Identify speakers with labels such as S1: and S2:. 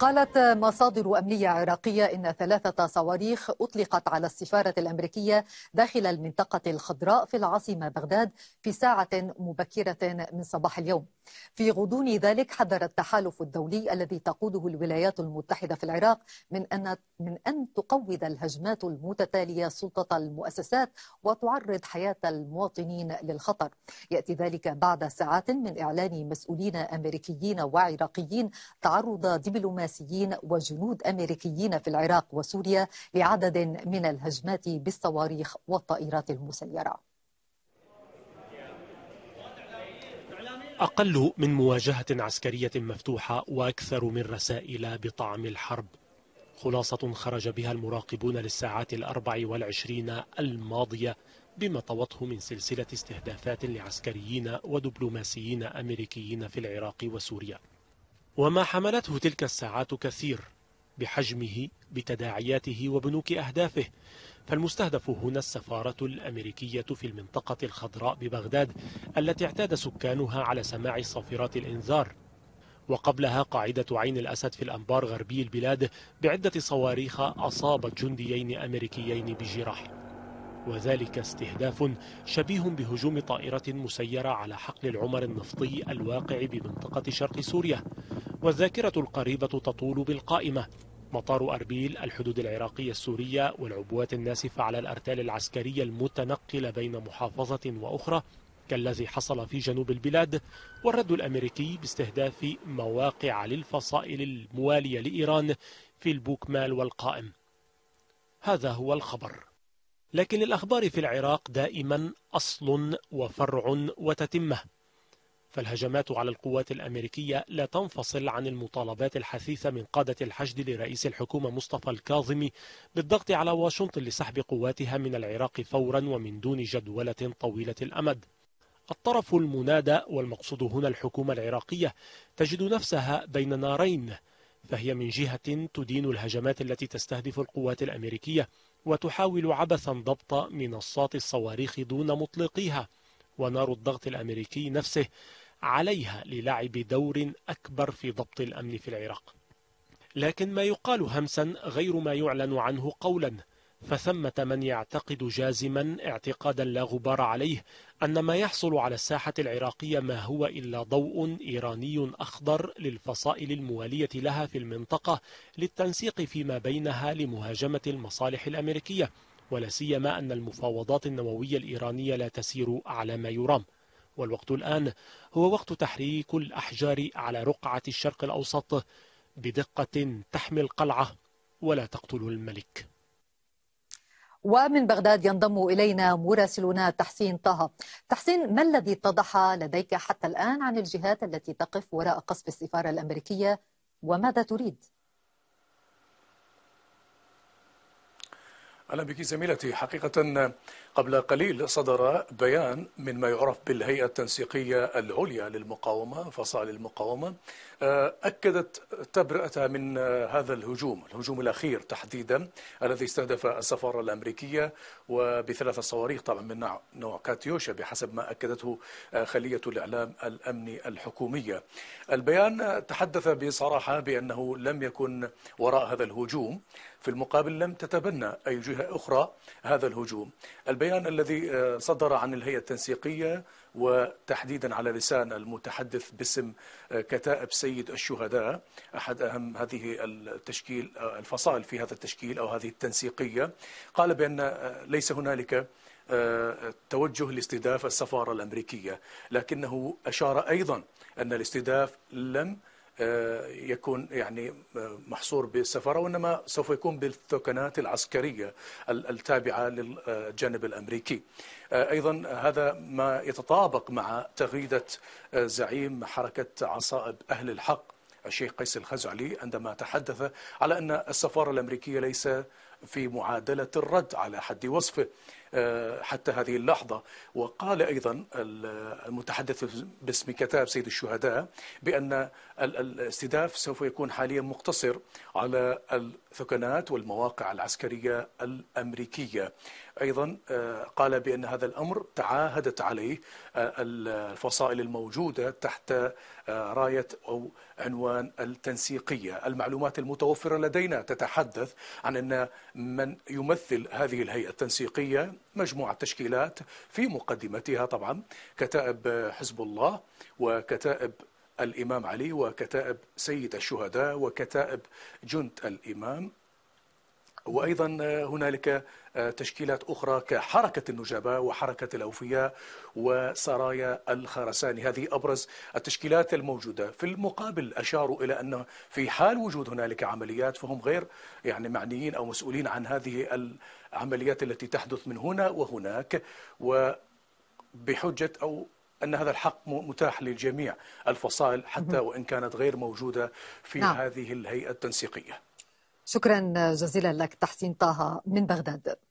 S1: قالت مصادر أمنية عراقية إن ثلاثة صواريخ أطلقت على السفارة الأمريكية داخل المنطقة الخضراء في العاصمة بغداد في ساعة مبكرة من صباح اليوم في غضون ذلك حذر التحالف الدولي الذي تقوده الولايات المتحدة في العراق من أن من أن تقوض الهجمات المتتالية سلطة المؤسسات وتعرض حياة المواطنين للخطر يأتي ذلك بعد ساعات من إعلان مسؤولين أمريكيين وعراقيين تعرض دبلوماسيين وجنود أمريكيين في العراق وسوريا لعدد من الهجمات بالصواريخ والطائرات المسيرة
S2: أقل من مواجهة عسكرية مفتوحة وأكثر من رسائل بطعم الحرب خلاصة خرج بها المراقبون للساعات الأربع والعشرين الماضية بما طوته من سلسلة استهدافات لعسكريين ودبلوماسيين أمريكيين في العراق وسوريا وما حملته تلك الساعات كثير بحجمه بتداعياته وبنوك أهدافه فالمستهدف هنا السفارة الأمريكية في المنطقة الخضراء ببغداد التي اعتاد سكانها على سماع صافرات الإنذار وقبلها قاعدة عين الأسد في الأنبار غربي البلاد بعدة صواريخ أصابت جنديين أمريكيين بجراح وذلك استهداف شبيه بهجوم طائرة مسيرة على حقل العمر النفطي الواقع بمنطقة شرق سوريا والذاكرة القريبة تطول بالقائمة مطار أربيل الحدود العراقية السورية والعبوات الناسفة على الأرتال العسكرية المتنقلة بين محافظة وأخرى كالذي حصل في جنوب البلاد والرد الأمريكي باستهداف مواقع للفصائل الموالية لإيران في البوكمال والقائم هذا هو الخبر لكن الأخبار في العراق دائما أصل وفرع وتتمه فالهجمات على القوات الأمريكية لا تنفصل عن المطالبات الحثيثة من قادة الحشد لرئيس الحكومة مصطفى الكاظمي بالضغط على واشنطن لسحب قواتها من العراق فورا ومن دون جدولة طويلة الأمد الطرف المنادى والمقصود هنا الحكومة العراقية تجد نفسها بين نارين فهي من جهة تدين الهجمات التي تستهدف القوات الأمريكية وتحاول عبثا ضبط منصات الصواريخ دون مطلقيها ونار الضغط الأمريكي نفسه عليها للعب دور أكبر في ضبط الأمن في العراق لكن ما يقال همسا غير ما يعلن عنه قولا فثمة من يعتقد جازما اعتقادا لا غبار عليه أن ما يحصل على الساحة العراقية ما هو إلا ضوء إيراني أخضر للفصائل الموالية لها في المنطقة للتنسيق فيما بينها لمهاجمة المصالح الأمريكية ولا سيما أن المفاوضات النووية الإيرانية لا تسير على ما يرام والوقت الآن هو وقت تحريك الأحجار على رقعة الشرق الأوسط بدقة تحمي القلعة ولا تقتل الملك
S1: ومن بغداد ينضم إلينا مراسلنا تحسين طه تحسين ما الذي اتضح لديك حتى الآن عن الجهات التي تقف وراء قصف السفارة الأمريكية وماذا تريد؟
S3: أهلا بك زميلتي حقيقة قبل قليل صدر بيان من ما يعرف بالهيئة التنسيقية العليا للمقاومة فصائل المقاومة آه، أكدت تبرئتها من آه، هذا الهجوم الهجوم الأخير تحديدا الذي استهدف السفارة الأمريكية وبثلاث صواريخ طبعا من نوع كاتيوشا بحسب ما أكدته آه، خلية الإعلام الأمني الحكومية البيان تحدث بصراحة بأنه لم يكن وراء هذا الهجوم في المقابل لم تتبنى أي جهة أخرى هذا الهجوم البيان الذي آه، صدر عن الهيئة التنسيقية وتحديدا على لسان المتحدث باسم آه، كتائب سيد الشهداء أحد أهم هذه التشكيل آه، الفصائل في هذا التشكيل أو هذه التنسيقية قال بأن ليس هنالك توجه لاستهداف السفارة الأمريكية لكنه أشار أيضا أن الاستهداف لم آه، يكون يعني آه، محصور بالسفاره وانما سوف يكون بالثكنات العسكريه التابعه للجانب الامريكي. آه، ايضا هذا ما يتطابق مع تغريده زعيم حركه عصائب اهل الحق الشيخ قيس الخزعلي عندما تحدث على ان السفاره الامريكيه ليس في معادلة الرد على حد وصفه آه، حتى هذه اللحظة وقال أيضا المتحدث باسم كتاب سيد الشهداء بأن الاستهداف سوف يكون حاليا مقتصر على الثكنات والمواقع العسكرية الأمريكية أيضا آه، قال بأن هذا الأمر تعاهدت عليه آه، الفصائل الموجودة تحت راية أو عنوان التنسيقية المعلومات المتوفرة لدينا تتحدث عن أن من يمثل هذه الهيئة التنسيقية مجموعة تشكيلات في مقدمتها طبعا كتائب حزب الله وكتائب الإمام علي وكتائب سيد الشهداء وكتائب جند الإمام وايضا آه، هنالك آه، تشكيلات اخرى كحركه النجباء وحركه الاوفياء وسرايا الخرساني هذه ابرز التشكيلات الموجوده في المقابل اشاروا الى ان في حال وجود هنالك عمليات فهم غير يعني معنيين او مسؤولين عن هذه العمليات التي تحدث من هنا وهناك وبحجه او أن هذا الحق متاح للجميع الفصائل حتى وإن كانت غير موجودة في نعم. هذه الهيئة التنسيقية
S1: شكرا جزيلا لك تحسين طه من بغداد